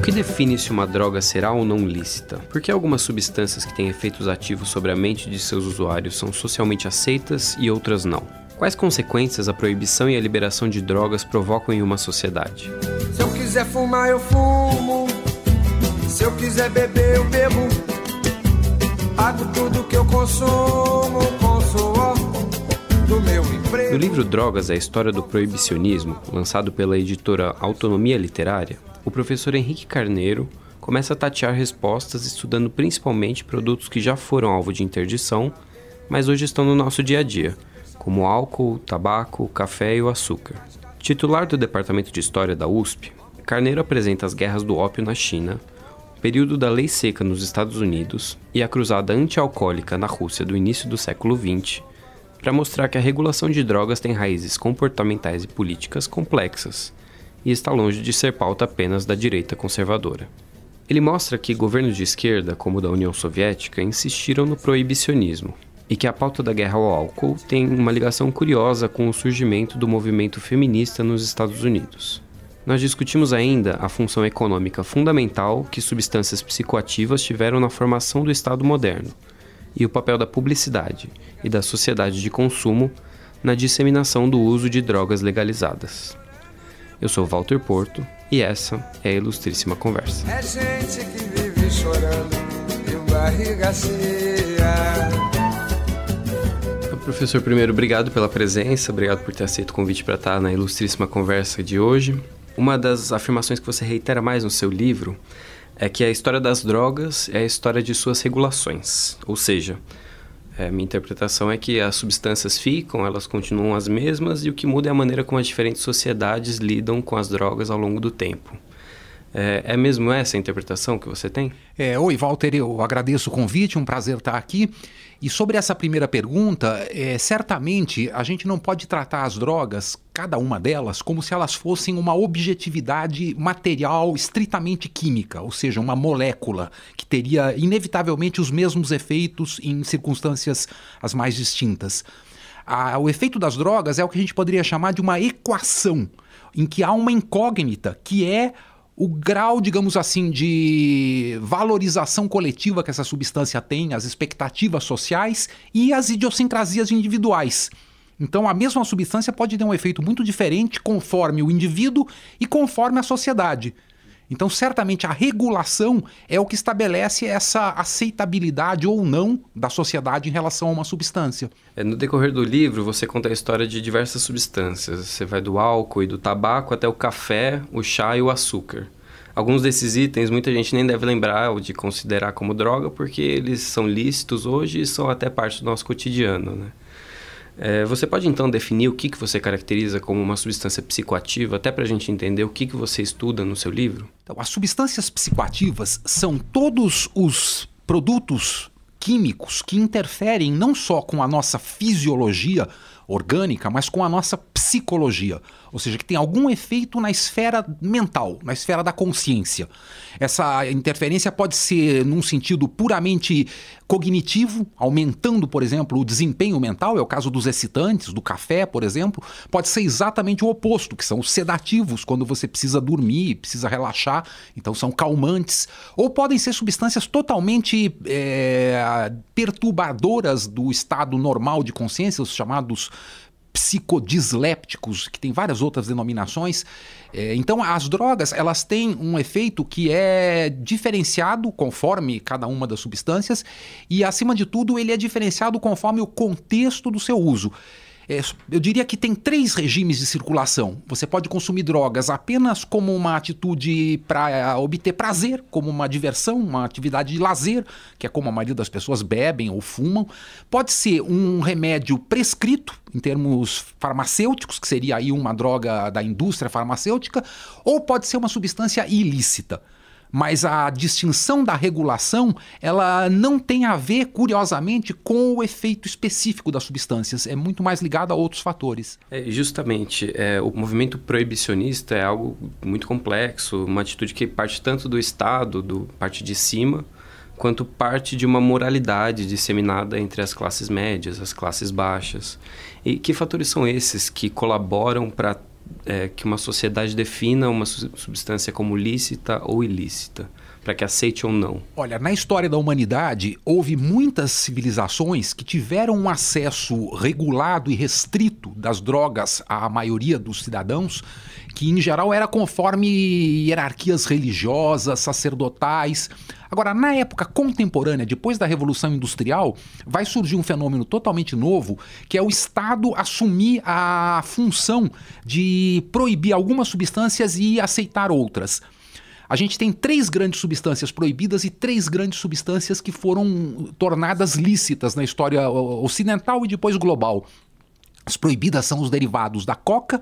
O que define se uma droga será ou não lícita? Por que algumas substâncias que têm efeitos ativos sobre a mente de seus usuários são socialmente aceitas e outras não? Quais consequências a proibição e a liberação de drogas provocam em uma sociedade? Se eu quiser fumar, eu fumo. Se eu quiser beber, eu bebo. Pago tudo que eu consumo com suor do meu emprego. No livro Drogas, a história do proibicionismo, lançado pela editora Autonomia Literária, o professor Henrique Carneiro começa a tatear respostas estudando principalmente produtos que já foram alvo de interdição, mas hoje estão no nosso dia a dia, como álcool, tabaco, café e o açúcar. Titular do Departamento de História da USP, Carneiro apresenta as guerras do ópio na China, o período da lei seca nos Estados Unidos e a cruzada anti-alcoólica na Rússia do início do século XX, para mostrar que a regulação de drogas tem raízes comportamentais e políticas complexas, e está longe de ser pauta apenas da direita conservadora. Ele mostra que governos de esquerda, como o da União Soviética, insistiram no proibicionismo, e que a pauta da guerra ao álcool tem uma ligação curiosa com o surgimento do movimento feminista nos Estados Unidos. Nós discutimos ainda a função econômica fundamental que substâncias psicoativas tiveram na formação do Estado moderno, e o papel da publicidade e da sociedade de consumo na disseminação do uso de drogas legalizadas. Eu sou Walter Porto e essa é a Ilustríssima Conversa. É gente que vive chorando e barriga então, Professor, primeiro, obrigado pela presença, obrigado por ter aceito o convite para estar na ilustríssima conversa de hoje. Uma das afirmações que você reitera mais no seu livro é que a história das drogas é a história de suas regulações, ou seja, é, minha interpretação é que as substâncias ficam, elas continuam as mesmas e o que muda é a maneira como as diferentes sociedades lidam com as drogas ao longo do tempo. É, é, mesmo essa a interpretação que você tem? É, oi, Walter, eu agradeço o convite, um prazer estar aqui. E sobre essa primeira pergunta, é, certamente a gente não pode tratar as drogas, cada uma delas, como se elas fossem uma objetividade material estritamente química, ou seja, uma molécula que teria inevitavelmente os mesmos efeitos em circunstâncias as mais distintas. A, o efeito das drogas é o que a gente poderia chamar de uma equação, em que há uma incógnita, que é o grau, digamos assim, de valorização coletiva que essa substância tem, as expectativas sociais e as idiosincrasias individuais. Então, a mesma substância pode ter um efeito muito diferente conforme o indivíduo e conforme a sociedade. Então, certamente a regulação é o que estabelece essa aceitabilidade ou não da sociedade em relação a uma substância. É, no decorrer do livro, você conta a história de diversas substâncias. Você vai do álcool e do tabaco até o café, o chá e o açúcar. Alguns desses itens muita gente nem deve lembrar ou de considerar como droga, porque eles são lícitos hoje e são até parte do nosso cotidiano. Né? É, você pode então definir o que, que você caracteriza como uma substância psicoativa, até para a gente entender o que, que você estuda no seu livro? Então, as substâncias psicoativas são todos os produtos químicos que interferem não só com a nossa fisiologia orgânica, mas com a nossa psicologia ou seja, que tem algum efeito na esfera mental, na esfera da consciência. Essa interferência pode ser num sentido puramente cognitivo, aumentando, por exemplo, o desempenho mental, é o caso dos excitantes, do café, por exemplo, pode ser exatamente o oposto, que são os sedativos, quando você precisa dormir, precisa relaxar, então são calmantes, ou podem ser substâncias totalmente é, perturbadoras do estado normal de consciência, os chamados psicodislépticos, que tem várias outras denominações. É, então, as drogas elas têm um efeito que é diferenciado conforme cada uma das substâncias e, acima de tudo, ele é diferenciado conforme o contexto do seu uso. É, eu diria que tem três regimes de circulação. Você pode consumir drogas apenas como uma atitude para eh, obter prazer, como uma diversão, uma atividade de lazer, que é como a maioria das pessoas bebem ou fumam. Pode ser um remédio prescrito, em termos farmacêuticos, que seria aí uma droga da indústria farmacêutica, ou pode ser uma substância ilícita mas a distinção da regulação ela não tem a ver, curiosamente, com o efeito específico das substâncias. É muito mais ligada a outros fatores. É, justamente, é, o movimento proibicionista é algo muito complexo, uma atitude que parte tanto do Estado, do parte de cima, quanto parte de uma moralidade disseminada entre as classes médias, as classes baixas. E que fatores são esses que colaboram para é, que uma sociedade defina uma substância como lícita ou ilícita? para que aceite ou não? Olha, na história da humanidade, houve muitas civilizações que tiveram um acesso regulado e restrito das drogas à maioria dos cidadãos que em geral era conforme hierarquias religiosas, sacerdotais. Agora, na época contemporânea, depois da Revolução Industrial, vai surgir um fenômeno totalmente novo, que é o Estado assumir a função de proibir algumas substâncias e aceitar outras. A gente tem três grandes substâncias proibidas e três grandes substâncias que foram tornadas lícitas na história ocidental e depois global. As proibidas são os derivados da coca,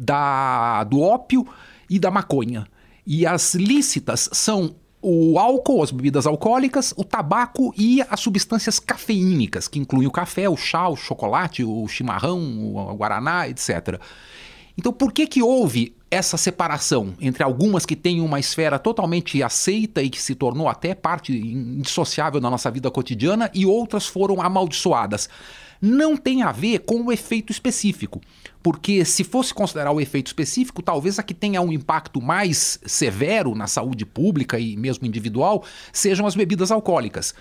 da, do ópio e da maconha. E as lícitas são o álcool, as bebidas alcoólicas, o tabaco e as substâncias cafeínicas, que incluem o café, o chá, o chocolate, o chimarrão, o guaraná, etc. Então, por que que houve essa separação entre algumas que têm uma esfera totalmente aceita e que se tornou até parte indissociável da nossa vida cotidiana e outras foram amaldiçoadas? não tem a ver com o efeito específico. Porque se fosse considerar o efeito específico, talvez a que tenha um impacto mais severo na saúde pública e mesmo individual sejam as bebidas alcoólicas.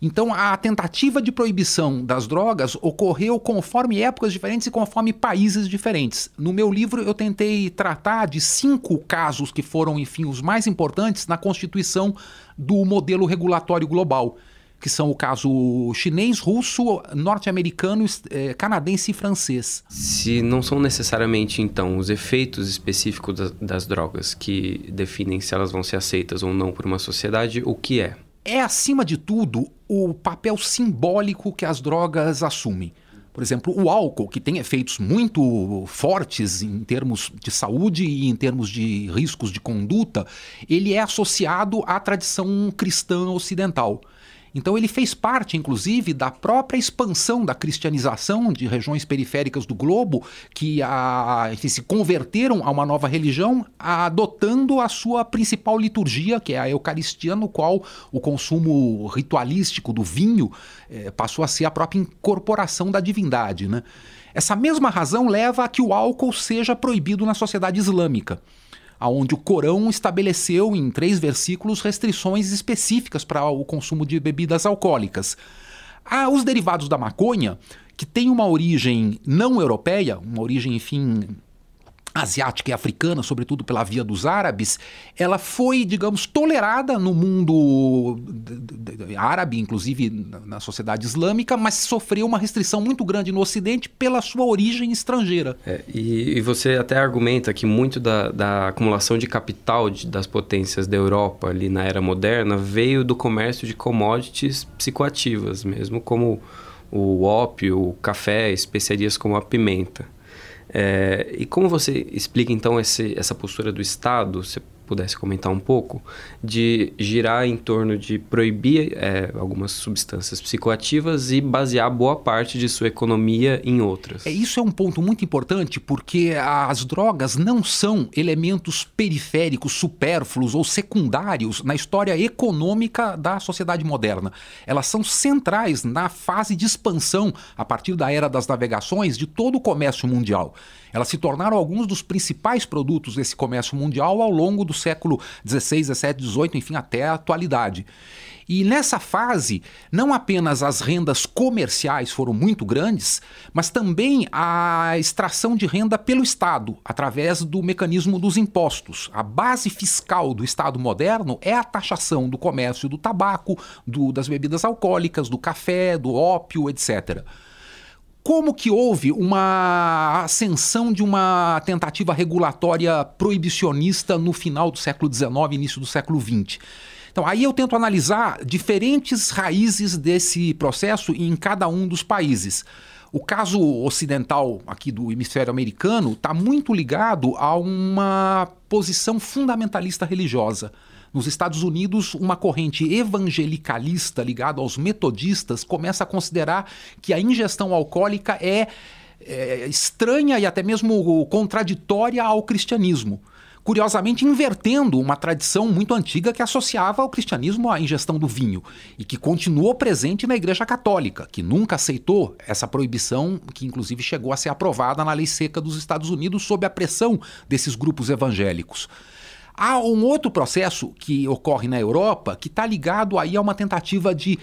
Então, a tentativa de proibição das drogas ocorreu conforme épocas diferentes e conforme países diferentes. No meu livro, eu tentei tratar de cinco casos que foram, enfim, os mais importantes na constituição do modelo regulatório global que são o caso chinês, russo, norte-americano, é, canadense e francês. Se não são necessariamente, então, os efeitos específicos das, drogas que definem se elas vão ser aceitas ou não por uma sociedade, o que é? É, acima de tudo, o papel simbólico que as drogas assumem. Por exemplo, o álcool, que tem efeitos muito fortes em termos de saúde e em termos de riscos de conduta, ele é associado à tradição cristã ocidental. Então ele fez parte, inclusive, da própria expansão da cristianização de regiões periféricas do globo que, a, se converteram a uma nova religião, adotando a sua principal liturgia, que é a Eucaristia, no qual o consumo ritualístico do vinho eh, passou a ser a própria incorporação da divindade. Né? Essa mesma razão leva a que o álcool seja proibido na sociedade islâmica aonde o Corão estabeleceu em três versículos restrições específicas para o consumo de bebidas alcoólicas. Ah, os derivados da maconha, que têm uma origem não europeia, uma origem, enfim, asiática e africana, sobretudo pela via dos árabes, ela foi, digamos, tolerada no mundo árabe, inclusive na sociedade islâmica, mas sofreu uma restrição muito grande no Ocidente pela sua origem estrangeira. É, e, e, você até argumenta que muito da, da acumulação de capital de, das potências da Europa ali na era moderna veio do comércio de commodities psicoativas mesmo, como o ópio, o café, especiarias como a pimenta. É, e como você explica então esse, essa postura do Estado? Você pudesse comentar um pouco, de girar em torno de proibir é, algumas substâncias psicoativas e basear boa parte de sua economia em outras. É, isso é um ponto muito importante porque as drogas não são elementos periféricos, supérfluos ou secundários na história econômica da sociedade moderna. Elas são centrais na fase de expansão, a partir da era das navegações, de todo o comércio mundial. Elas se tornaram alguns dos principais produtos desse comércio mundial ao longo do século XVI, XVII, XVIII, enfim, até a atualidade. E nessa fase, não apenas as rendas comerciais foram muito grandes, mas também a extração de renda pelo Estado, através do mecanismo dos impostos. A base fiscal do Estado moderno é a taxação do comércio do tabaco, do, das bebidas alcoólicas, do café, do ópio, etc como que houve uma ascensão de uma tentativa regulatória proibicionista no final do século XIX, início do século XX? Então, aí eu tento analisar diferentes raízes desse processo em cada um dos países. O caso ocidental aqui do hemisfério americano está muito ligado a uma posição fundamentalista religiosa. Nos Estados Unidos, uma corrente evangelicalista ligada aos metodistas começa a considerar que a ingestão alcoólica é, é estranha e até mesmo contraditória ao cristianismo curiosamente invertendo uma tradição muito antiga que associava ao cristianismo a ingestão do vinho e que continuou presente na Igreja Católica, que nunca aceitou essa proibição, que inclusive chegou a ser aprovada na lei seca dos Estados Unidos sob a pressão desses grupos evangélicos. Há um outro processo que ocorre na Europa que está ligado aí a uma tentativa de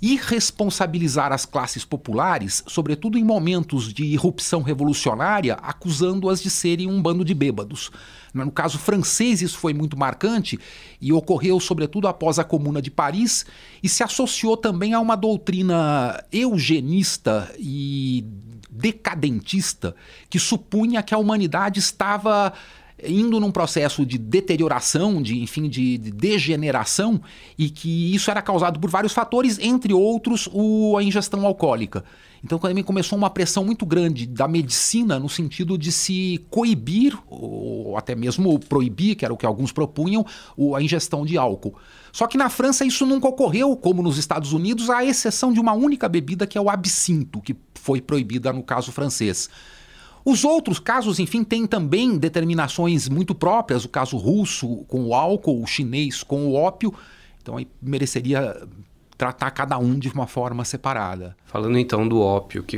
irresponsabilizar as classes populares, sobretudo em momentos de irrupção revolucionária, acusando-as de serem um bando de bêbados. No caso francês, isso foi muito marcante e ocorreu sobretudo após a Comuna de Paris e se associou também a uma doutrina eugenista e decadentista que supunha que a humanidade estava indo num processo de deterioração, de enfim, de, de, degeneração, e que isso era causado por vários fatores, entre outros o, a ingestão alcoólica. Então também começou uma pressão muito grande da medicina no sentido de se coibir, ou até mesmo proibir, que era o que alguns propunham, a ingestão de álcool. Só que na França isso nunca ocorreu, como nos Estados Unidos, à exceção de uma única bebida que é o absinto, que foi proibida no caso francês. Os outros casos, enfim, têm também determinações muito próprias, o caso russo com o álcool, o chinês com o ópio. Então aí mereceria tratar cada um de uma forma separada. Falando então do ópio, que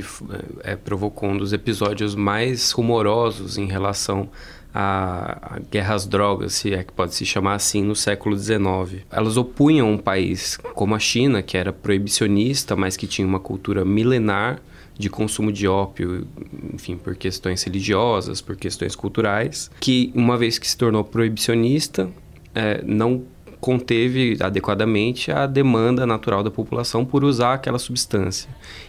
é, é provocou um dos episódios mais rumorosos em relação à guerra às drogas, se é que pode se chamar assim, no século XIX. Elas opunham um país como a China, que era proibicionista, mas que tinha uma cultura milenar, de consumo de ópio, enfim, por questões religiosas, por questões culturais, que uma vez que se tornou proibicionista, é, não conteve adequadamente a demanda natural da população por usar aquela substância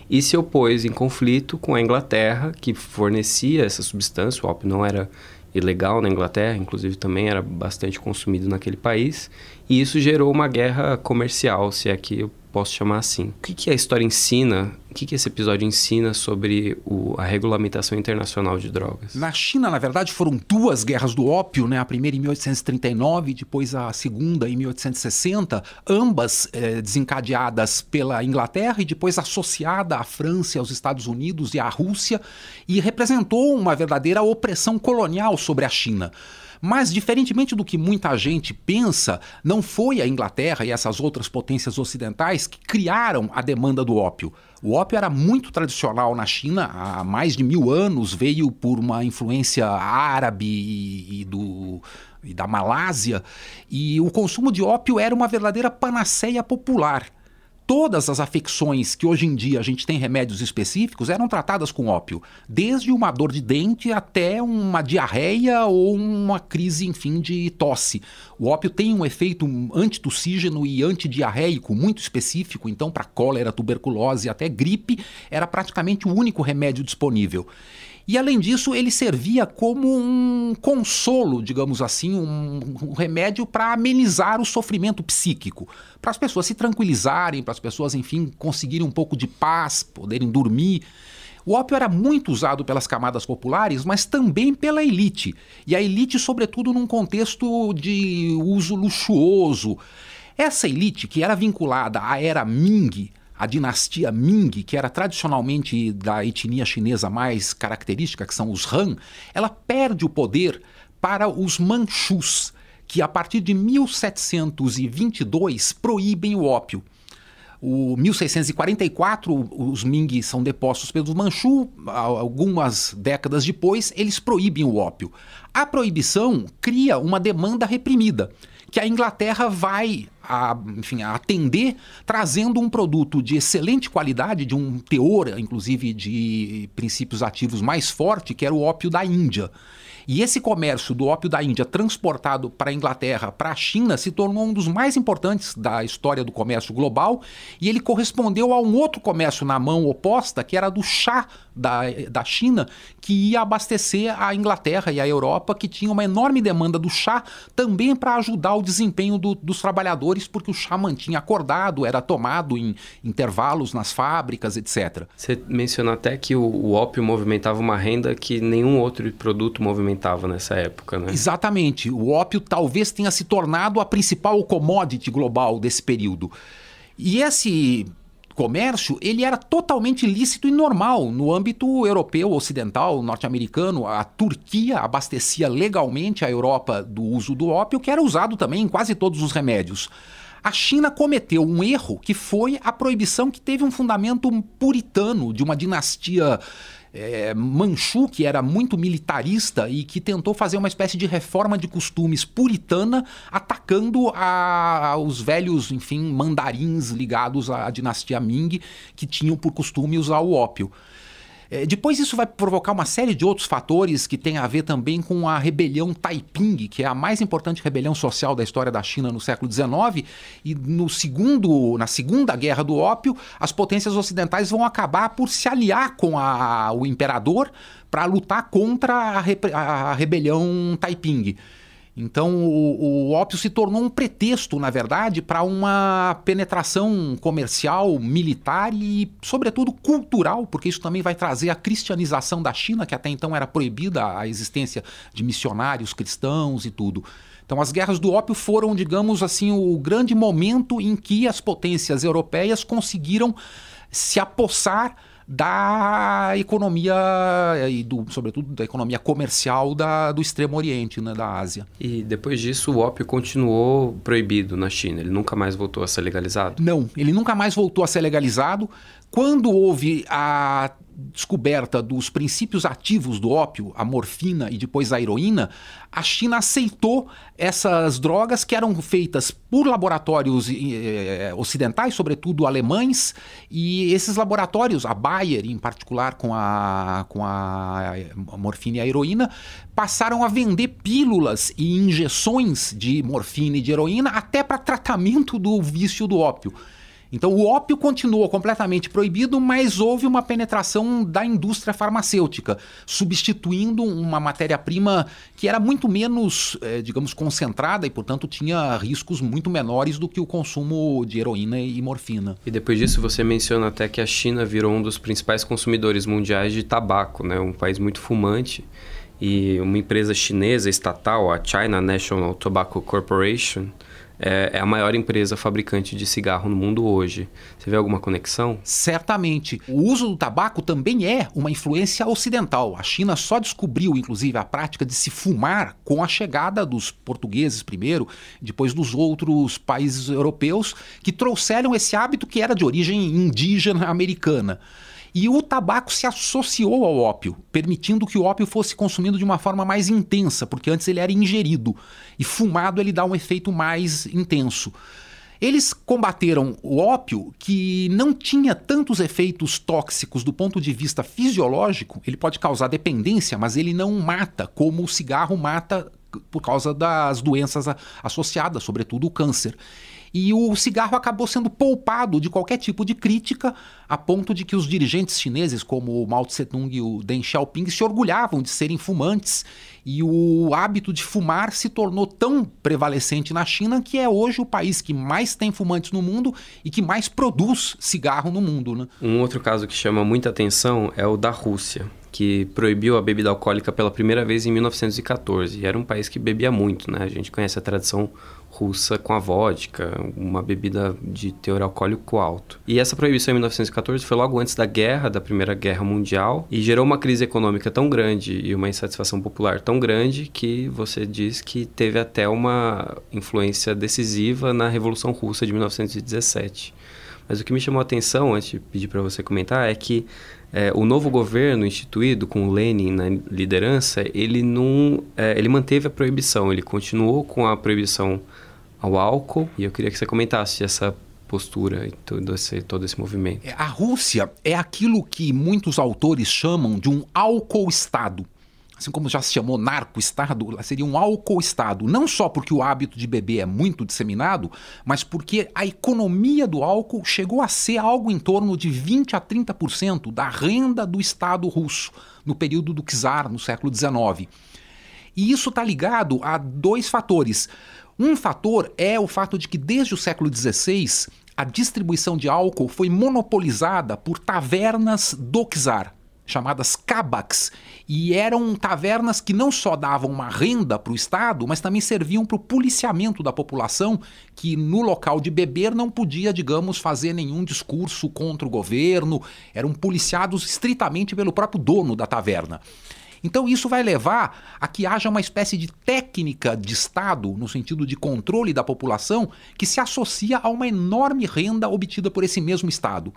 e se opôs em conflito com a Inglaterra, que fornecia essa substância, o ópio não era ilegal na Inglaterra, inclusive também era bastante consumido naquele país, e isso gerou uma guerra comercial, se é que eu posso chamar assim. O que, que a história ensina? O que, que esse episódio ensina sobre o, a regulamentação internacional de drogas? Na China, na verdade, foram duas guerras do ópio, né? A primeira em 1839 depois a segunda em 1860, ambas eh, desencadeadas pela Inglaterra e depois associada à França, aos Estados Unidos e à Rússia, e representou uma verdadeira opressão colonial sobre a China. Mas, diferentemente do que muita gente pensa, não foi a Inglaterra e essas outras potências ocidentais que criaram a demanda do ópio. O ópio era muito tradicional na China há mais de mil anos, veio por uma influência árabe e, e do, e da Malásia, e o consumo de ópio era uma verdadeira panaceia popular Todas as afecções que hoje em dia a gente tem remédios específicos eram tratadas com ópio, desde uma dor de dente até uma diarreia ou uma crise, enfim, de tosse. O ópio tem um efeito antitussígeno e antidiarreico muito específico, então para cólera, tuberculose, até gripe, era praticamente o único remédio disponível. E além disso, ele servia como um consolo, digamos assim, um, um remédio para amenizar o sofrimento psíquico, para as pessoas se tranquilizarem, para as pessoas, enfim, conseguirem um pouco de paz, poderem dormir. O ópio era muito usado pelas camadas populares, mas também pela elite. E a elite, sobretudo, num contexto de uso luxuoso. Essa elite, que era vinculada à era Ming, a dinastia Ming, que era tradicionalmente da etnia chinesa mais característica, que são os Han, ela perde o poder para os Manchus, que a partir de 1722 proíbem o ópio. O 1644, os Ming são depostos pelos Manchu, algumas décadas depois, eles proíbem o ópio. A proibição cria uma demanda reprimida, que a Inglaterra vai a, enfim, a atender, trazendo um produto de excelente qualidade, de um teor, inclusive, de princípios ativos mais forte, que era o ópio da Índia. E esse comércio do ópio da Índia transportado para a Inglaterra, para a China, se tornou um dos mais importantes da história do comércio global e ele correspondeu a um outro comércio na mão oposta, que era do chá da, da China, que ia abastecer a Inglaterra e a Europa, que tinha uma enorme demanda do chá, também para ajudar o desempenho do, dos trabalhadores, porque o chá mantinha acordado, era tomado em intervalos nas fábricas, etc. Você mencionou até que o, o ópio movimentava uma renda que nenhum outro produto movimentava nessa época, né? Exatamente. O ópio talvez tenha se tornado a principal commodity global desse período. E esse comércio, ele era totalmente lícito e normal no âmbito europeu, ocidental, norte-americano. A Turquia abastecia legalmente a Europa do uso do ópio, que era usado também em quase todos os remédios. A China cometeu um erro que foi a proibição que teve um fundamento puritano de uma dinastia é, Manchu, que era muito militarista e que tentou fazer uma espécie de reforma de costumes puritana, atacando a, a os velhos, enfim, mandarins ligados à, à dinastia Ming, que tinham por costume usar o ópio. É, depois isso vai provocar uma série de outros fatores que tem a ver também com a rebelião Taiping, que é a mais importante rebelião social da história da China no século XIX. E no segundo, na segunda guerra do ópio, as potências ocidentais vão acabar por se aliar com a, o imperador para lutar contra a, re, a rebelião Taiping. Então, o, o ópio se tornou um pretexto, na verdade, para uma penetração comercial, militar e, sobretudo, cultural, porque isso também vai trazer a cristianização da China, que até então era proibida a existência de missionários cristãos e tudo. Então, as guerras do ópio foram, digamos assim, o grande momento em que as potências europeias conseguiram se apossar da economia, eh, e do, sobretudo da economia comercial da, do Extremo Oriente, né, da Ásia. E depois disso, o ópio continuou proibido na China? Ele nunca mais voltou a ser legalizado? Não, ele nunca mais voltou a ser legalizado. Quando houve a descoberta dos princípios ativos do ópio, a morfina e depois a heroína, a China aceitou essas drogas que eram feitas por laboratórios eh, eh ocidentais, sobretudo alemães, e esses laboratórios, a Bayer em particular com a, com a, a morfina e a heroína, passaram a vender pílulas e injeções de morfina e de heroína até para tratamento do vício do ópio. Então o ópio continua completamente proibido, mas houve uma penetração da indústria farmacêutica, substituindo uma matéria-prima que era muito menos, é, digamos, concentrada e, portanto, tinha riscos muito menores do que o consumo de heroína e morfina. E depois disso você menciona até que a China virou um dos principais consumidores mundiais de tabaco, né? Um país muito fumante. E uma empresa chinesa estatal, a China National Tobacco Corporation, é, é, a maior empresa fabricante de cigarro no mundo hoje. Você vê alguma conexão? Certamente. O uso do tabaco também é uma influência ocidental. A China só descobriu, inclusive, a prática de se fumar com a chegada dos portugueses primeiro, depois dos outros países europeus, que trouxeram esse hábito que era de origem indígena americana. E o tabaco se associou ao ópio, permitindo que o ópio fosse consumido de uma forma mais intensa, porque antes ele era ingerido. E fumado ele dá um efeito mais intenso. Eles combateram o ópio, que não tinha tantos efeitos tóxicos do ponto de vista fisiológico, ele pode causar dependência, mas ele não mata como o cigarro mata por causa das doenças associadas, sobretudo o câncer e o cigarro acabou sendo poupado de qualquer tipo de crítica, a ponto de que os dirigentes chineses, como o Mao Tse-tung e o Deng Xiaoping, se orgulhavam de serem fumantes, e o hábito de fumar se tornou tão prevalecente na China que é hoje o país que mais tem fumantes no mundo e que mais produz cigarro no mundo. Né? Um outro caso que chama muita atenção é o da Rússia que proibiu a bebida alcoólica pela primeira vez em 1914. E era um país que bebia muito, né? A gente conhece a tradição russa com a vodka, uma bebida de teor alcoólico alto. E essa proibição em 1914 foi logo antes da guerra, da Primeira Guerra Mundial, e gerou uma crise econômica tão grande e uma insatisfação popular tão grande que você diz que teve até uma influência decisiva na Revolução Russa de 1917. Mas o que me chamou a atenção, antes de pedir para você comentar, é que é, o novo governo instituído com Lenin na liderança, ele não, é, ele manteve a proibição, ele continuou com a proibição ao álcool. E eu queria que você comentasse essa postura e todo esse, todo esse movimento. É, a Rússia é aquilo que muitos autores chamam de um álcool-estado. Assim como já se chamou narco-estado, seria um álcool-estado. Não só porque o hábito de beber é muito disseminado, mas porque a economia do álcool chegou a ser algo em torno de 20 a 30% da renda do Estado russo no período do czar, no século XIX. E isso está ligado a dois fatores. Um fator é o fato de que desde o século XVI a distribuição de álcool foi monopolizada por tavernas do czar, chamadas cabacs, e eram tavernas que não só davam uma renda para o Estado, mas também serviam para o policiamento da população, que no local de beber não podia, digamos, fazer nenhum discurso contra o governo, eram policiados estritamente pelo próprio dono da taverna. Então, isso vai levar a que haja uma espécie de técnica de Estado, no sentido de controle da população, que se associa a uma enorme renda obtida por esse mesmo Estado.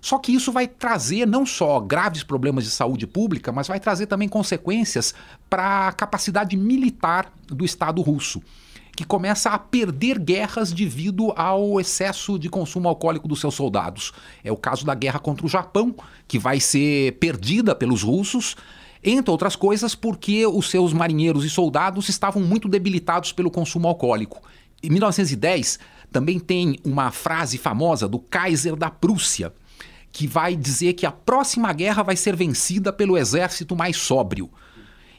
Só que isso vai trazer não só graves problemas de saúde pública, mas vai trazer também consequências para a capacidade militar do Estado russo que começa a perder guerras devido ao excesso de consumo alcoólico dos seus soldados. É o caso da guerra contra o Japão, que vai ser perdida pelos russos entre outras coisas, porque os seus marinheiros e soldados estavam muito debilitados pelo consumo alcoólico. Em 1910, também tem uma frase famosa do Kaiser da Prússia, que vai dizer que a próxima guerra vai ser vencida pelo exército mais sóbrio.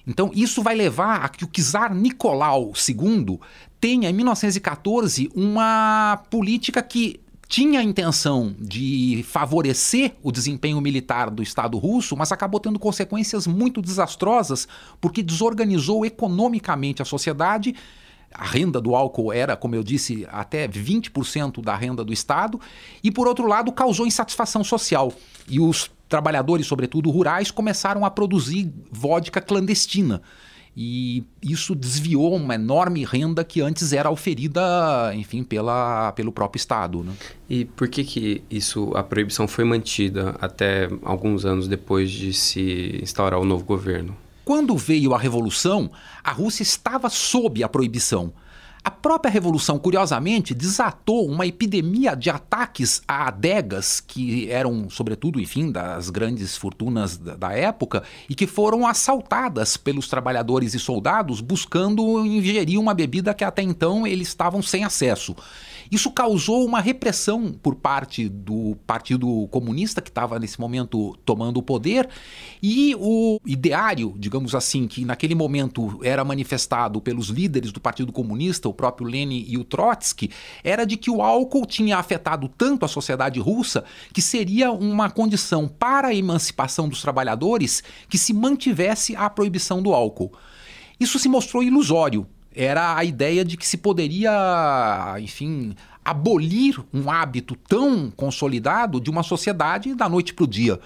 Então, isso vai levar a que o czar Nicolau II tenha, em 1914, uma política que tinha a intenção de favorecer o desempenho militar do Estado russo, mas acabou tendo consequências muito desastrosas porque desorganizou economicamente a sociedade. A renda do álcool era, como eu disse, até 20% da renda do Estado, e por outro lado, causou insatisfação social. E os trabalhadores, sobretudo rurais, começaram a produzir vodka clandestina e isso desviou uma enorme renda que antes era oferida, enfim, pela, pelo próprio Estado. Né? E por que que isso, a proibição foi mantida até alguns anos depois de se instaurar o novo governo? Quando veio a Revolução, a Rússia estava sob a proibição. A própria Revolução, curiosamente, desatou uma epidemia de ataques a adegas, que eram, sobretudo, enfim, das grandes fortunas da, da época, e que foram assaltadas pelos trabalhadores e soldados buscando ingerir uma bebida que até então eles estavam sem acesso. Isso causou uma repressão por parte do Partido Comunista, que estava nesse momento tomando o poder, e o ideário, digamos assim, que naquele momento era manifestado pelos líderes do Partido Comunista, o próprio Lenin e o Trotsky, era de que o álcool tinha afetado tanto a sociedade russa que seria uma condição para a emancipação dos trabalhadores que se mantivesse a proibição do álcool. Isso se mostrou ilusório era a ideia de que se poderia, enfim, abolir um hábito tão consolidado de uma sociedade da noite para o dia.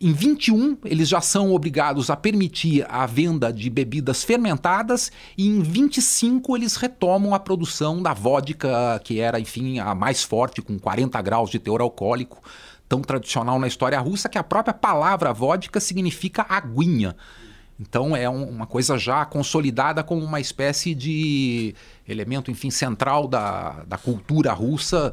Em 21, eles já são obrigados a permitir a venda de bebidas fermentadas e em 25 eles retomam a produção da vodka, que era, enfim, a mais forte com 40 graus de teor alcoólico, tão tradicional na história russa que a própria palavra vodka significa aguinha. Então é um, uma coisa já consolidada como uma espécie de elemento, enfim, central da, da cultura russa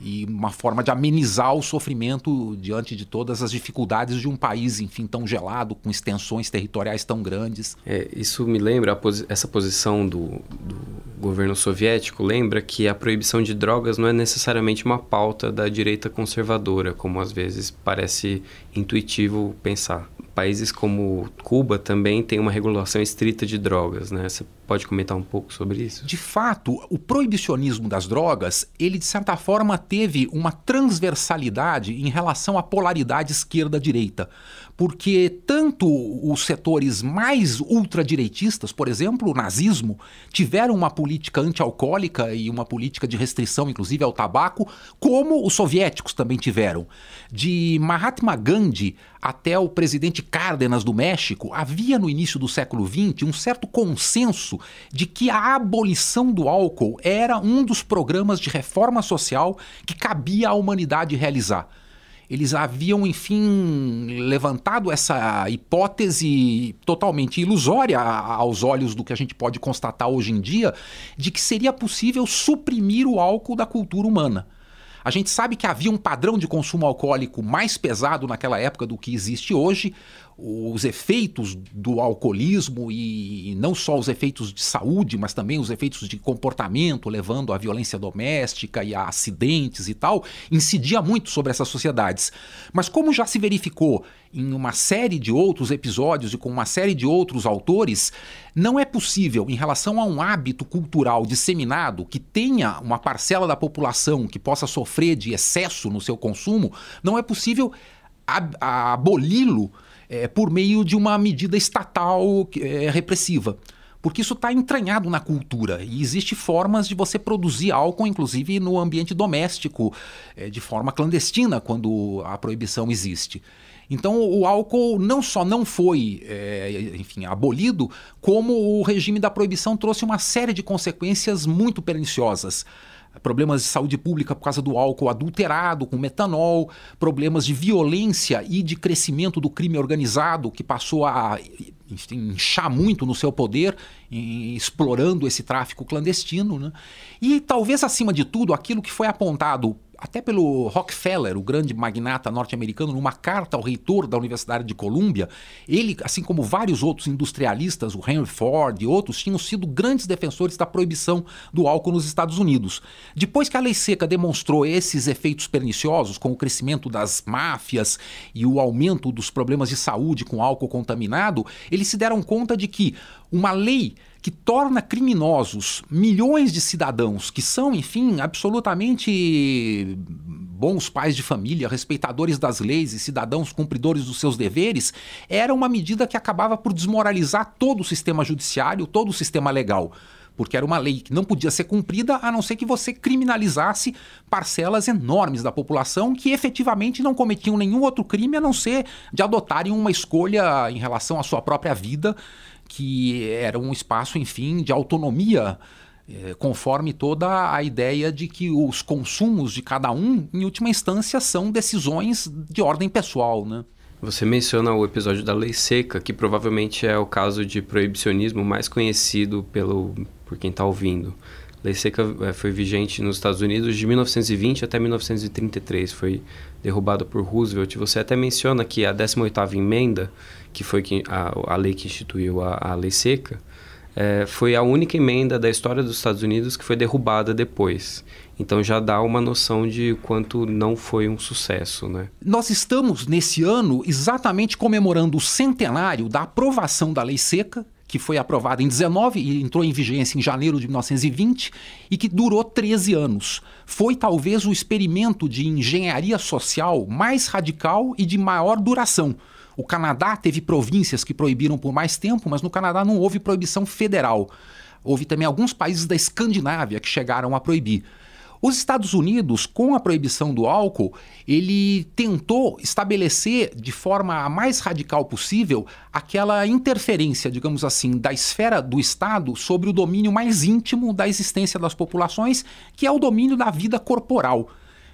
e uma forma de amenizar o sofrimento diante de todas as dificuldades de um país, enfim, tão gelado, com extensões territoriais tão grandes. É, isso me lembra, posi essa posição do, do, governo soviético lembra que a proibição de drogas não é necessariamente uma pauta da direita conservadora, como às vezes parece intuitivo pensar países como Cuba também tem uma regulação estrita de drogas, né? Você pode comentar um pouco sobre isso? De fato, o proibicionismo das drogas, ele de certa forma teve uma transversalidade em relação à polaridade esquerda-direita porque tanto os setores mais ultradireitistas, por exemplo, o nazismo, tiveram uma política antialcoólica e uma política de restrição, inclusive, ao tabaco, como os soviéticos também tiveram. De Mahatma Gandhi até o presidente Cárdenas do México, havia no início do século XX um certo consenso de que a abolição do álcool era um dos programas de reforma social que cabia à humanidade realizar eles haviam, enfim, levantado essa hipótese totalmente ilusória aos olhos do que a gente pode constatar hoje em dia, de que seria possível suprimir o álcool da cultura humana. A gente sabe que havia um padrão de consumo alcoólico mais pesado naquela época do que existe hoje os efeitos do alcoolismo e não só os efeitos de saúde, mas também os efeitos de comportamento, levando à violência doméstica e a acidentes e tal, incidia muito sobre essas sociedades. Mas como já se verificou em uma série de outros episódios e com uma série de outros autores, não é possível, em relação a um hábito cultural disseminado que tenha uma parcela da população que possa sofrer de excesso no seu consumo, não é possível ab aboli-lo é, por meio de uma medida estatal é, repressiva. Porque isso está entranhado na cultura e existe formas de você produzir álcool, inclusive no ambiente doméstico, é, de forma clandestina, quando a proibição existe. Então, o álcool não só não foi, é, enfim, abolido, como o regime da proibição trouxe uma série de consequências muito perniciosas problemas de saúde pública por causa do álcool adulterado com metanol, problemas de violência e de crescimento do crime organizado que passou a inchar muito no seu poder, explorando esse tráfico clandestino. Né? E talvez, acima de tudo, aquilo que foi apontado até pelo Rockefeller, o grande magnata norte-americano, numa carta ao reitor da Universidade de Colômbia, ele, assim como vários outros industrialistas, o Henry Ford e outros, tinham sido grandes defensores da proibição do álcool nos Estados Unidos. Depois que a lei seca demonstrou esses efeitos perniciosos, com o crescimento das máfias e o aumento dos problemas de saúde com álcool contaminado, eles se deram conta de que uma lei que torna criminosos milhões de cidadãos que são, enfim, absolutamente bons pais de família, respeitadores das leis e cidadãos cumpridores dos seus deveres, era uma medida que acabava por desmoralizar todo o sistema judiciário, todo o sistema legal. Porque era uma lei que não podia ser cumprida a não ser que você criminalizasse parcelas enormes da população que efetivamente não cometiam nenhum outro crime a não ser de adotarem uma escolha em relação à sua própria vida que era um espaço, enfim, de autonomia eh, conforme toda a ideia de que os consumos de cada um, em última instância, são decisões de ordem pessoal, né? Você menciona o episódio da lei seca, que provavelmente é o caso de proibicionismo mais conhecido pelo por quem está ouvindo. A lei seca eh, foi vigente nos Estados Unidos de 1920 até 1933, foi derrubada por Roosevelt. Você até menciona que a 18ª emenda que foi que a, a lei que instituiu a, a lei seca, é, foi a única emenda da história dos Estados Unidos que foi derrubada depois. Então já dá uma noção de quanto não foi um sucesso, né? Nós estamos nesse ano exatamente comemorando o centenário da aprovação da lei seca, que foi aprovada em 19 e entrou em vigência em janeiro de 1920 e que durou 13 anos. Foi talvez o experimento de engenharia social mais radical e de maior duração o Canadá teve províncias que proibiram por mais tempo, mas no Canadá não houve proibição federal. Houve também alguns países da Escandinávia que chegaram a proibir. Os Estados Unidos, com a proibição do álcool, ele tentou estabelecer de forma a mais radical possível aquela interferência, digamos assim, da esfera do Estado sobre o domínio mais íntimo da existência das populações, que é o domínio da vida corporal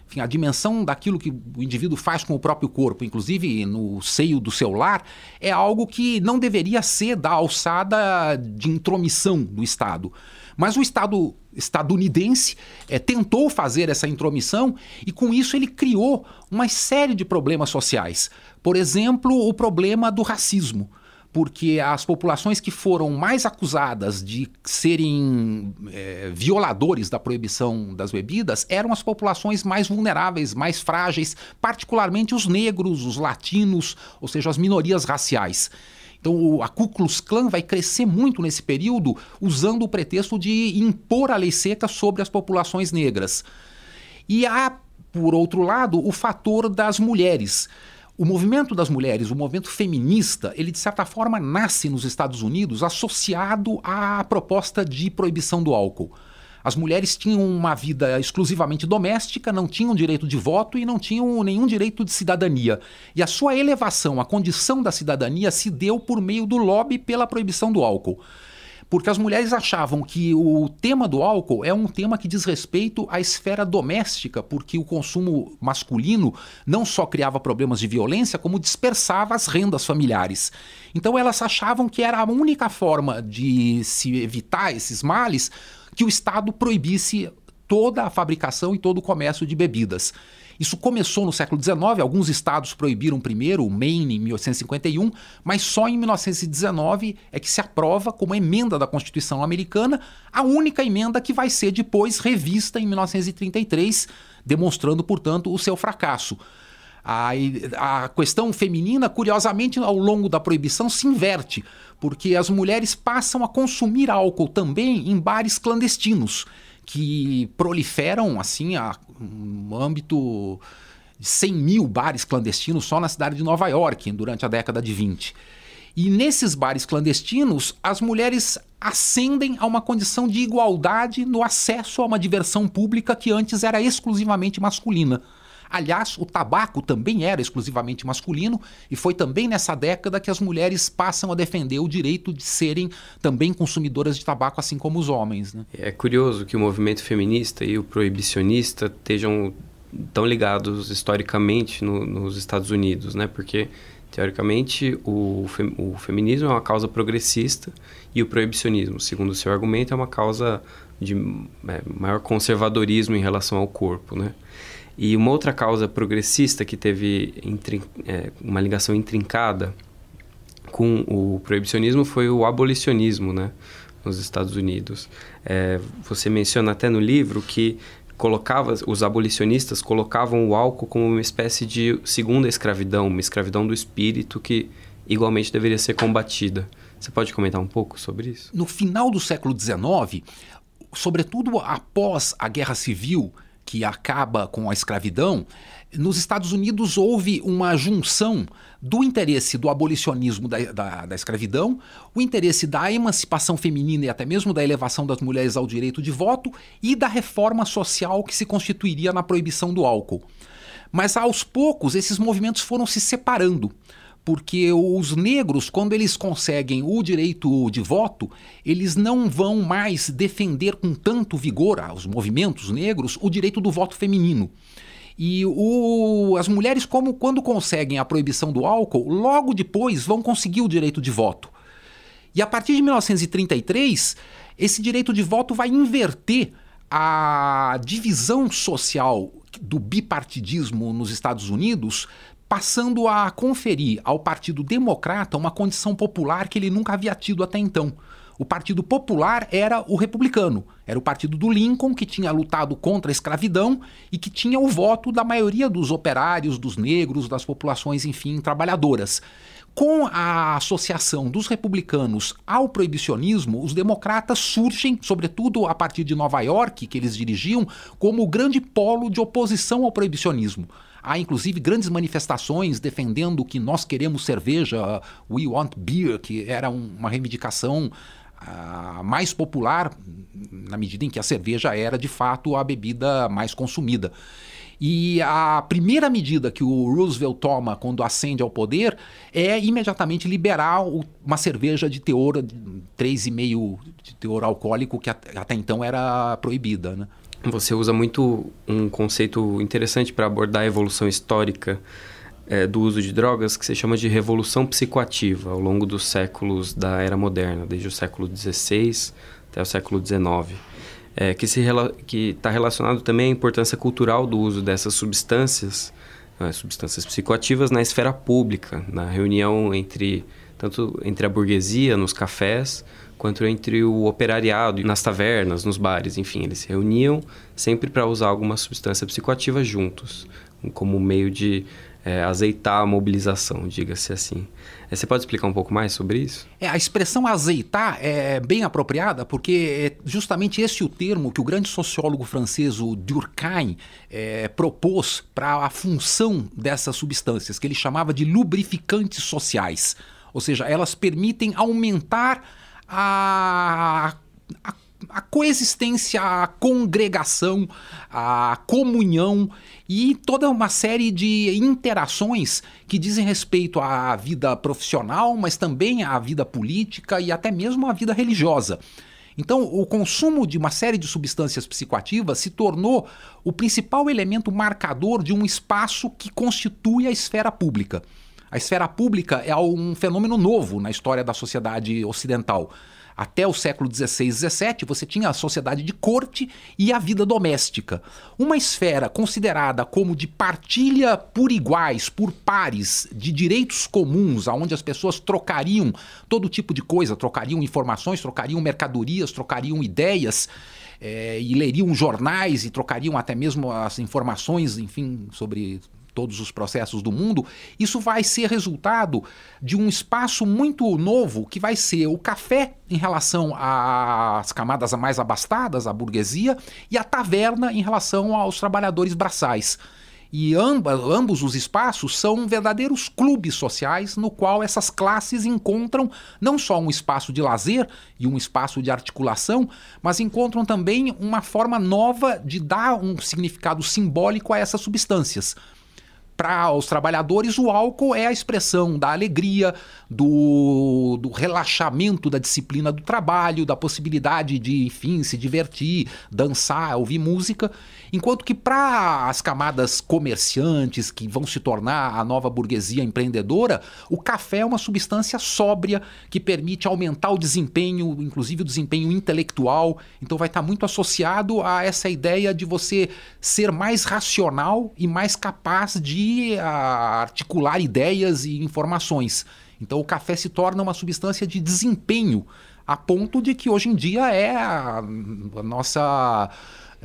enfim, a dimensão daquilo que o indivíduo faz com o próprio corpo, inclusive no seio do seu lar, é algo que não deveria ser da alçada de intromissão do Estado. Mas o Estado estadunidense é, tentou fazer essa intromissão e, com isso, ele criou uma série de problemas sociais. Por exemplo, o problema do racismo porque as populações que foram mais acusadas de serem é, violadores da proibição das bebidas eram as populações mais vulneráveis, mais frágeis, particularmente os negros, os latinos, ou seja, as minorias raciais. Então, a Ku Klux Klan vai crescer muito nesse período, usando o pretexto de impor a lei seca sobre as populações negras. E há, por outro lado, o fator das mulheres. O movimento das mulheres, o movimento feminista, ele de certa forma nasce nos Estados Unidos associado à proposta de proibição do álcool. As mulheres tinham uma vida exclusivamente doméstica, não tinham direito de voto e não tinham nenhum direito de cidadania. E a sua elevação à condição da cidadania se deu por meio do lobby pela proibição do álcool porque as mulheres achavam que o tema do álcool é um tema que diz respeito à esfera doméstica, porque o consumo masculino não só criava problemas de violência, como dispersava as rendas familiares. Então elas achavam que era a única forma de se evitar esses males que o Estado proibisse toda a fabricação e todo o comércio de bebidas. Isso começou no século XIX, alguns estados proibiram primeiro, o Maine em 1851, mas só em 1919 é que se aprova como emenda da Constituição americana, a única emenda que vai ser depois revista em 1933, demonstrando, portanto, o seu fracasso. A, a, questão feminina, curiosamente, ao longo da proibição se inverte, porque as mulheres passam a consumir álcool também em bares clandestinos que proliferam assim a um âmbito de 100 mil bares clandestinos só na cidade de Nova York durante a década de 20. E nesses bares clandestinos, as mulheres ascendem a uma condição de igualdade no acesso a uma diversão pública que antes era exclusivamente masculina. Aliás, o tabaco também era exclusivamente masculino e foi também nessa década que as mulheres passam a defender o direito de serem também consumidoras de tabaco, assim como os homens. Né? É curioso que o movimento feminista e o proibicionista estejam tão ligados historicamente no, nos Estados Unidos, né? Porque Teoricamente, o, fem, o, feminismo é uma causa progressista e o proibicionismo, segundo o seu argumento, é uma causa de é, maior conservadorismo em relação ao corpo, né? E uma outra causa progressista que teve é, uma ligação intrincada com o proibicionismo foi o abolicionismo, né? Nos Estados Unidos. É, você menciona até no livro que colocava os abolicionistas colocavam o álcool como uma espécie de segunda escravidão, uma escravidão do espírito que igualmente deveria ser combatida. Você pode comentar um pouco sobre isso? No final do século XIX, sobretudo após a Guerra Civil, que acaba com a escravidão, nos Estados Unidos houve uma junção do interesse do abolicionismo da, da, da, escravidão, o interesse da emancipação feminina e até mesmo da elevação das mulheres ao direito de voto e da reforma social que se constituiria na proibição do álcool. Mas aos poucos esses movimentos foram se separando porque os negros, quando eles conseguem o direito de voto, eles não vão mais defender com tanto vigor aos movimentos negros o direito do voto feminino. E o, as mulheres, como quando conseguem a proibição do álcool, logo depois vão conseguir o direito de voto. E a partir de 1933, esse direito de voto vai inverter a divisão social do bipartidismo nos Estados Unidos passando a conferir ao Partido Democrata uma condição popular que ele nunca havia tido até então. O Partido Popular era o republicano, era o partido do Lincoln que tinha lutado contra a escravidão e que tinha o voto da maioria dos operários, dos negros, das populações, enfim, trabalhadoras. Com a associação dos republicanos ao proibicionismo, os democratas surgem, sobretudo a partir de Nova York, que eles dirigiam, como o grande polo de oposição ao proibicionismo. Há inclusive grandes manifestações defendendo que nós queremos cerveja, uh, we want beer, que era um, uma reivindicação uh, mais popular, na medida em que a cerveja era de fato a bebida mais consumida. E a primeira medida que o Roosevelt toma quando ascende ao poder é imediatamente liberar uma cerveja de teor 3,5 de teor alcoólico que até então era proibida. Né? você usa muito um conceito interessante para abordar a evolução histórica é, do uso de drogas que se chama de revolução psicoativa ao longo dos séculos da era moderna, desde o século XVI até o século XIX, é, que está relacionado também à importância cultural do uso dessas substâncias, é, substâncias psicoativas na esfera pública, na reunião entre tanto entre a burguesia, nos cafés, quanto entre o operariado, nas tavernas, nos bares, enfim, eles se reuniam sempre para usar alguma substância psicoativa juntos, como meio de é, azeitar a mobilização, diga-se assim. É, você pode explicar um pouco mais sobre isso? É, a expressão azeitar é bem apropriada porque é justamente esse o termo que o grande sociólogo francês Durkheim é, propôs para a função dessas substâncias, que ele chamava de lubrificantes sociais. Ou seja, elas permitem aumentar a, a, a coexistência, a congregação, a comunhão e toda uma série de interações que dizem respeito à vida profissional, mas também à vida política e até mesmo à vida religiosa. Então, o consumo de uma série de substâncias psicoativas se tornou o principal elemento marcador de um espaço que constitui a esfera pública. A esfera pública é um fenômeno novo na história da sociedade ocidental. Até o século XVI e XVII, você tinha a sociedade de corte e a vida doméstica. Uma esfera considerada como de partilha por iguais, por pares, de direitos comuns, onde as pessoas trocariam todo tipo de coisa, trocariam informações, trocariam mercadorias, trocariam ideias. É, e leriam jornais e trocariam até mesmo as informações, enfim, sobre todos os processos do mundo, isso vai ser resultado de um espaço muito novo que vai ser o café em relação às camadas mais abastadas, a burguesia, e a taverna em relação aos trabalhadores braçais. E ambos os espaços são verdadeiros clubes sociais no qual essas classes encontram não só um espaço de lazer e um espaço de articulação, mas encontram também uma forma nova de dar um significado simbólico a essas substâncias para os trabalhadores, o álcool é a expressão da alegria, do, do, relaxamento, da disciplina do trabalho, da possibilidade de, enfim, se divertir, dançar, ouvir música. Enquanto que para as camadas comerciantes que vão se tornar a nova burguesia empreendedora, o café é uma substância sóbria que permite aumentar o desempenho, inclusive o desempenho intelectual. Então vai estar tá muito associado a essa ideia de você ser mais racional e mais capaz de a, ah, articular ideias e informações. Então o café se torna uma substância de desempenho, a ponto de que hoje em dia é a, a nossa é é, é,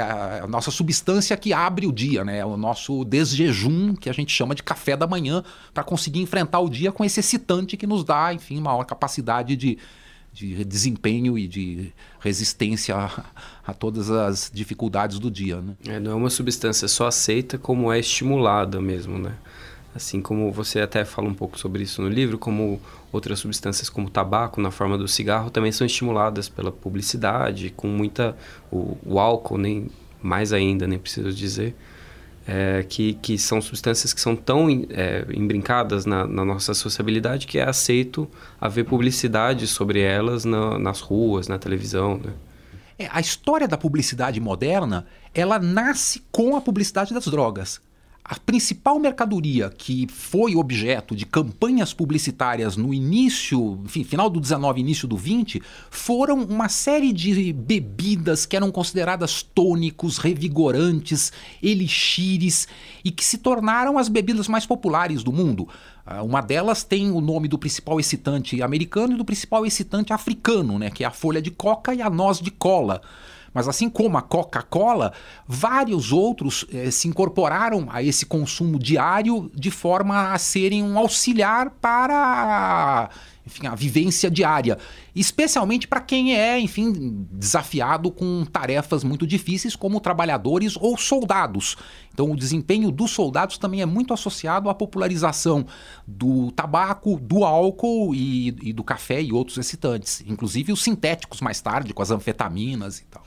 é, é a nossa substância que abre o dia, né? É o nosso desjejum, que a gente chama de café da manhã, para conseguir enfrentar o dia com esse excitante que nos dá, enfim, maior capacidade de, de desempenho e de resistência a, a, todas as dificuldades do dia. Né? É, não é uma substância só aceita, como é estimulada mesmo, né? assim como você até fala um pouco sobre isso no livro, como outras substâncias como o tabaco na forma do cigarro também são estimuladas pela publicidade, com muita o, o álcool nem mais ainda nem preciso dizer é, que, que são substâncias que são tão é, embrincadas na, na, nossa sociabilidade que é aceito haver publicidade sobre elas na, nas ruas, na televisão, né? É, a história da publicidade moderna, ela nasce com a publicidade das drogas. A principal mercadoria que foi objeto de campanhas publicitárias no início, enfim, final do 19, início do 20, foram uma série de bebidas que eram consideradas tônicos, revigorantes, elixires e que se tornaram as bebidas mais populares do mundo. Ah, uma delas tem o nome do principal excitante americano e do principal excitante africano, né, que é a folha de coca e a noz de cola. Mas assim como a Coca-Cola, vários outros eh, se incorporaram a esse consumo diário de forma a serem um auxiliar para enfim, a vivência diária, especialmente para quem é, enfim, desafiado com tarefas muito difíceis como trabalhadores ou soldados. Então, o desempenho dos soldados também é muito associado à popularização do tabaco, do álcool e, e do café e outros excitantes, inclusive os sintéticos mais tarde, com as anfetaminas e tal.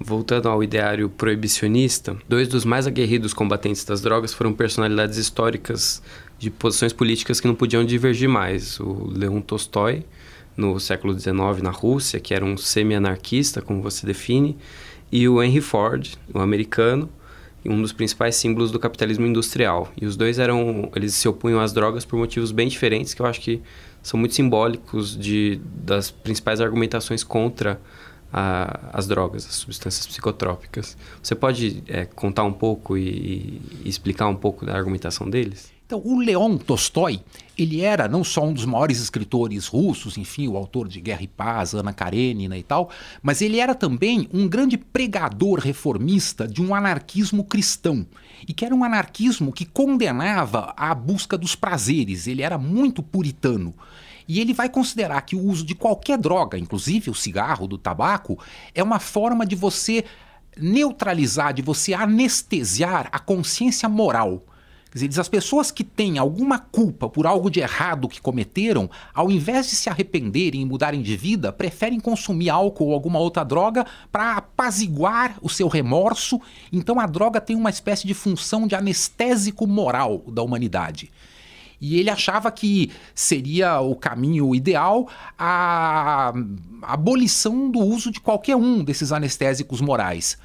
Voltando ao ideário proibicionista, dois dos mais aguerridos combatentes das drogas foram personalidades históricas de posições políticas que não podiam divergir mais. O Leon Tolstói, no século XIX, na Rússia, que era um semi-anarquista, como você define, e o Henry Ford, o um americano, um dos principais símbolos do capitalismo industrial. E os dois eram, eles se opunham às drogas por motivos bem diferentes, que eu acho que são muito simbólicos de, das principais argumentações contra a, as drogas, as substâncias psicotrópicas. Você pode é, contar um pouco e, e explicar um pouco da argumentação deles? Então, o Leon Tolstói, ele era não só um dos maiores escritores russos, enfim, o autor de Guerra e Paz, Ana Karenina e tal, mas ele era também um grande pregador reformista de um anarquismo cristão, e que era um anarquismo que condenava a busca dos prazeres, ele era muito puritano. E ele vai considerar que o uso de qualquer droga, inclusive o cigarro, do tabaco, é uma forma de você neutralizar, de você anestesiar a consciência moral. Quer dizer, as pessoas que têm alguma culpa por algo de errado que cometeram, ao invés de se arrependerem e mudarem de vida, preferem consumir álcool ou alguma outra droga para apaziguar o seu remorso. Então a droga tem uma espécie de função de anestésico moral da humanidade. E ele achava que seria o caminho ideal a abolição do uso de qualquer um desses anestésicos morais.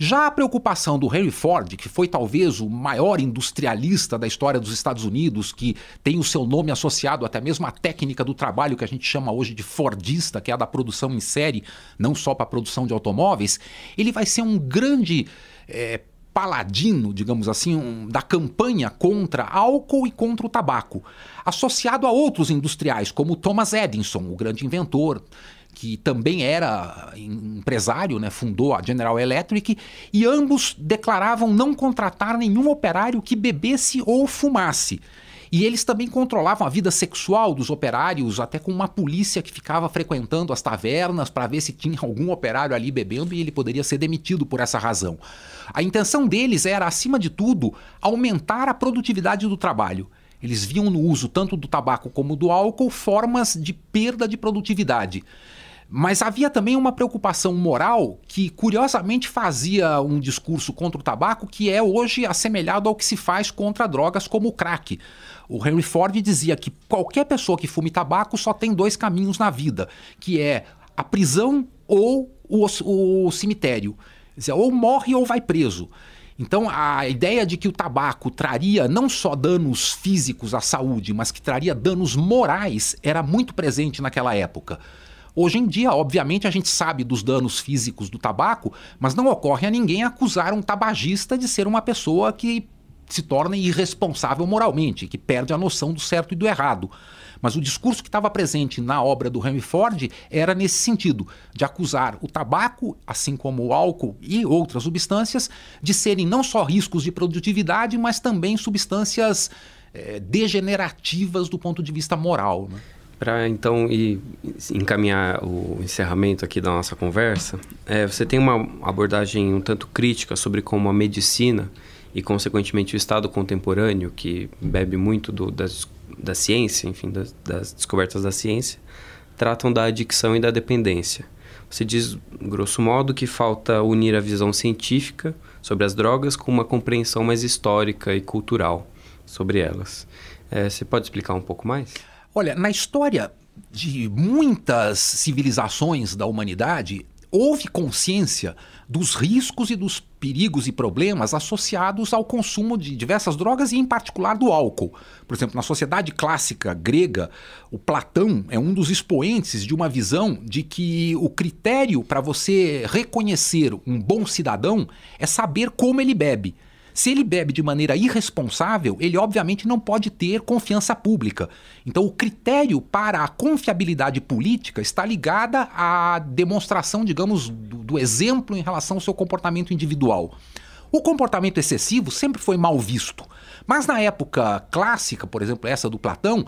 Já a preocupação do Henry Ford, que foi talvez o maior industrialista da história dos Estados Unidos, que tem o seu nome associado até mesmo à técnica do trabalho que a gente chama hoje de Fordista, que é a da produção em série, não só para a produção de automóveis, ele vai ser um grande. É, paladino, digamos assim, um, da campanha contra álcool e contra o tabaco, associado a outros industriais como Thomas Edison, o grande inventor, que também era empresário, né, fundou a General Electric, e ambos declaravam não contratar nenhum operário que bebesse ou fumasse. E eles também controlavam a vida sexual dos operários, até com uma polícia que ficava frequentando as tavernas para ver se tinha algum operário ali bebendo e ele poderia ser demitido por essa razão. A intenção deles era, acima de tudo, aumentar a produtividade do trabalho. Eles viam no uso tanto do tabaco como do álcool formas de perda de produtividade. Mas havia também uma preocupação moral que, curiosamente, fazia um discurso contra o tabaco que é hoje assemelhado ao que se faz contra drogas como o crack. O Henry Ford dizia que qualquer pessoa que fume tabaco só tem dois caminhos na vida, que é a prisão ou o, o cemitério. Quer dizer, ou morre ou vai preso. Então, a ideia de que o tabaco traria não só danos físicos à saúde, mas que traria danos morais era muito presente naquela época. Hoje em dia, obviamente, a gente sabe dos danos físicos do tabaco, mas não ocorre a ninguém acusar um tabagista de ser uma pessoa que se torna irresponsável moralmente, que perde a noção do certo e do errado. Mas o discurso que estava presente na obra do Henry Ford era nesse sentido, de acusar o tabaco, assim como o álcool e outras substâncias, de serem não só riscos de produtividade, mas também substâncias é, degenerativas do ponto de vista moral. Né? Para então encaminhar o encerramento aqui da nossa conversa, é, você tem uma abordagem um tanto crítica sobre como a medicina e, consequentemente, o Estado contemporâneo, que bebe muito do, das, da ciência, enfim, das, das descobertas da ciência, tratam da adicção e da dependência. Você diz, grosso modo, que falta unir a visão científica sobre as drogas com uma compreensão mais histórica e cultural sobre elas. É, você pode explicar um pouco mais? Olha, na história de muitas civilizações da humanidade, houve consciência dos riscos e dos perigos e problemas associados ao consumo de diversas drogas e, em particular, do álcool. Por exemplo, na sociedade clássica grega, o Platão é um dos expoentes de uma visão de que o critério para você reconhecer um bom cidadão é saber como ele bebe. Se ele bebe de maneira irresponsável, ele obviamente não pode ter confiança pública. Então, o critério para a confiabilidade política está ligada à demonstração, digamos, do, do exemplo em relação ao seu comportamento individual. O comportamento excessivo sempre foi mal visto. Mas na época clássica, por exemplo, essa do Platão,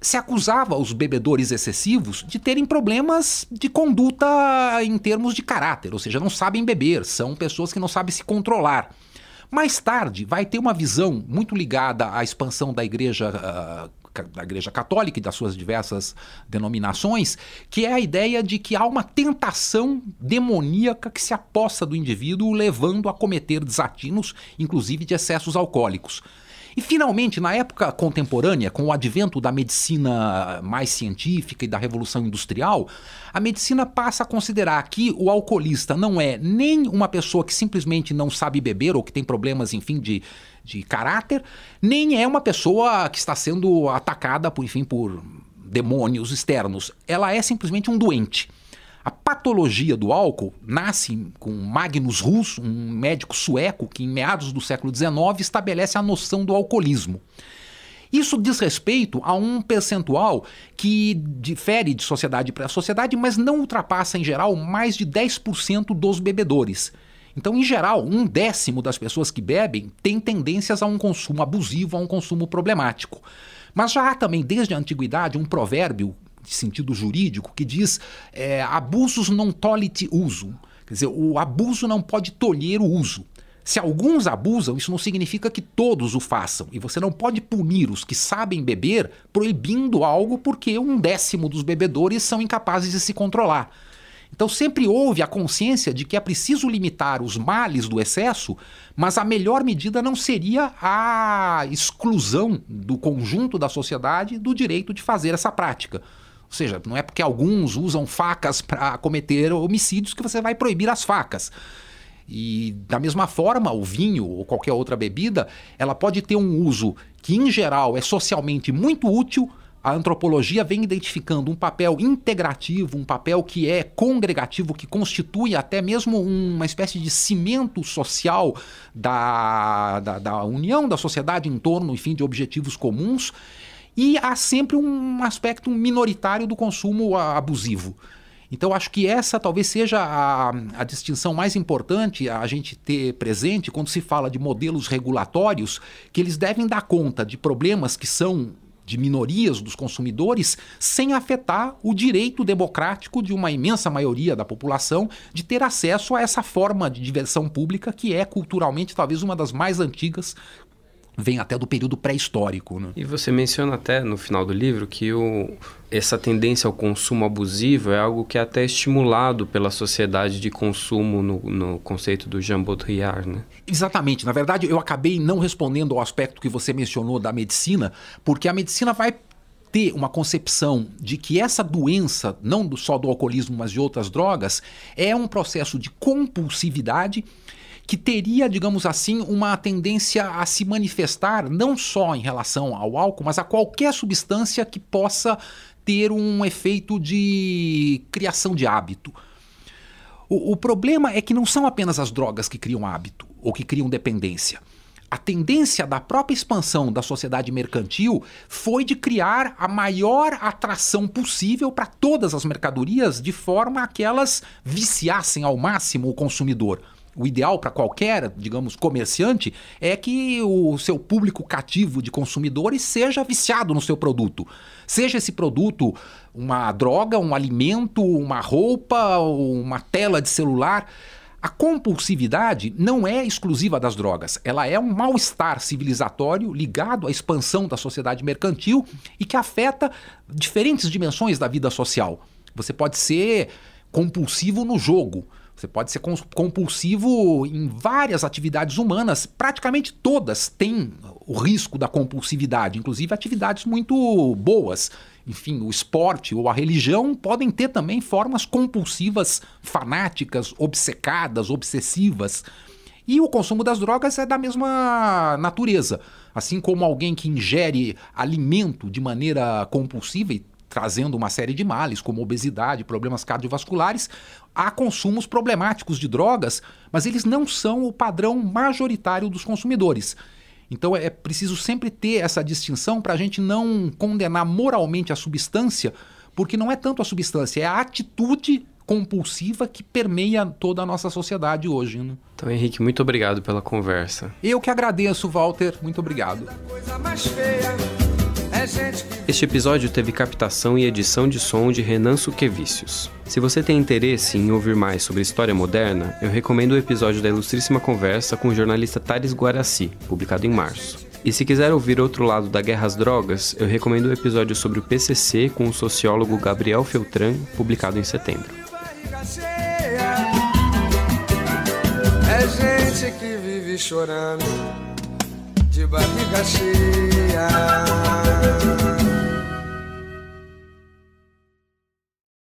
se acusava os bebedores excessivos de terem problemas de conduta em termos de caráter, ou seja, não sabem beber, são pessoas que não sabem se controlar. Mais tarde, vai ter uma visão muito ligada à expansão da igreja. Uh, da Igreja Católica e das suas diversas denominações, que é a ideia de que há uma tentação demoníaca que se aposta do indivíduo, levando a cometer desatinos, inclusive de excessos alcoólicos. E finalmente, na época contemporânea, com o advento da medicina mais científica e da revolução industrial, a medicina passa a considerar que o alcoolista não é nem uma pessoa que simplesmente não sabe beber ou que tem problemas, enfim, de, de caráter, nem é uma pessoa que está sendo atacada, por, enfim, por demônios externos. Ela é simplesmente um doente. A patologia do álcool nasce com Magnus Hus, um médico sueco que, em meados do século XIX, estabelece a noção do alcoolismo. Isso diz respeito a um percentual que difere de sociedade para sociedade, mas não ultrapassa, em geral, mais de 10% dos bebedores. Então, em geral, um décimo das pessoas que bebem tem tendências a um consumo abusivo, a um consumo problemático. Mas já há também, desde a antiguidade, um provérbio de sentido jurídico que diz é, abusos non tollit uso. Quer dizer, o abuso não pode tolher o uso. Se alguns abusam, isso não significa que todos o façam. E você não pode punir os que sabem beber proibindo algo porque um décimo dos bebedores são incapazes de se controlar. Então sempre houve a consciência de que é preciso limitar os males do excesso, mas a melhor medida não seria a exclusão do conjunto da sociedade do direito de fazer essa prática. Ou seja, não é porque alguns usam facas para cometer homicídios que você vai proibir as facas. E da mesma forma, o vinho ou qualquer outra bebida, ela pode ter um uso que, em geral, é socialmente muito útil. A antropologia vem identificando um papel integrativo, um papel que é congregativo, que constitui até mesmo uma espécie de cimento social da, da, da união da sociedade em torno, enfim, de objetivos comuns. E há sempre um aspecto minoritário do consumo abusivo. Então, acho que essa talvez seja a, a, distinção mais importante a gente ter presente quando se fala de modelos regulatórios, que eles devem dar conta de problemas que são de minorias dos consumidores, sem afetar o direito democrático de uma imensa maioria da população de ter acesso a essa forma de diversão pública que é culturalmente talvez uma das mais antigas vem até do período pré-histórico. Né? E você menciona até no final do livro que o, essa tendência ao consumo abusivo é algo que é até estimulado pela sociedade de consumo no, no conceito do Jean Baudrillard, né? Exatamente. Na verdade, eu acabei não respondendo ao aspecto que você mencionou da medicina, porque a medicina vai ter uma concepção de que essa doença, não só do alcoolismo, mas de outras drogas, é um processo de compulsividade que teria, digamos assim, uma tendência a se manifestar não só em relação ao álcool, mas a qualquer substância que possa ter um efeito de criação de hábito. O, o problema é que não são apenas as drogas que criam hábito ou que criam dependência a tendência da própria expansão da sociedade mercantil foi de criar a maior atração possível para todas as mercadorias, de forma a que elas viciassem ao máximo o consumidor o ideal para qualquer, digamos, comerciante é que o seu público cativo de consumidores seja viciado no seu produto. Seja esse produto uma droga, um alimento, uma roupa, uma tela de celular. A compulsividade não é exclusiva das drogas, ela é um mal-estar civilizatório ligado à expansão da sociedade mercantil e que afeta diferentes dimensões da vida social. Você pode ser compulsivo no jogo, você pode ser compulsivo em várias atividades humanas, praticamente todas têm o risco da compulsividade, inclusive atividades muito boas. Enfim, o esporte ou a religião podem ter também formas compulsivas, fanáticas, obcecadas, obsessivas. E o consumo das drogas é da mesma natureza. Assim como alguém que ingere alimento de maneira compulsiva e trazendo uma série de males, como obesidade, problemas cardiovasculares, há consumos problemáticos de drogas, mas eles não são o padrão majoritário dos consumidores. Então é, é preciso sempre ter essa distinção para a gente não condenar moralmente a substância, porque não é tanto a substância, é a atitude compulsiva que permeia toda a nossa sociedade hoje. Né? Então, Henrique, muito obrigado pela conversa. Eu que agradeço, Walter. Muito obrigado. Este episódio teve captação e edição de som de Renan Suquevicius. Se você tem interesse em ouvir mais sobre história moderna, eu recomendo o episódio da Ilustríssima Conversa com o jornalista Thales Guaraci, publicado em março. E se quiser ouvir outro lado da guerra às drogas, eu recomendo o episódio sobre o PCC com o sociólogo Gabriel Feltran, publicado em setembro. É gente que vive chorando de barriga cheia.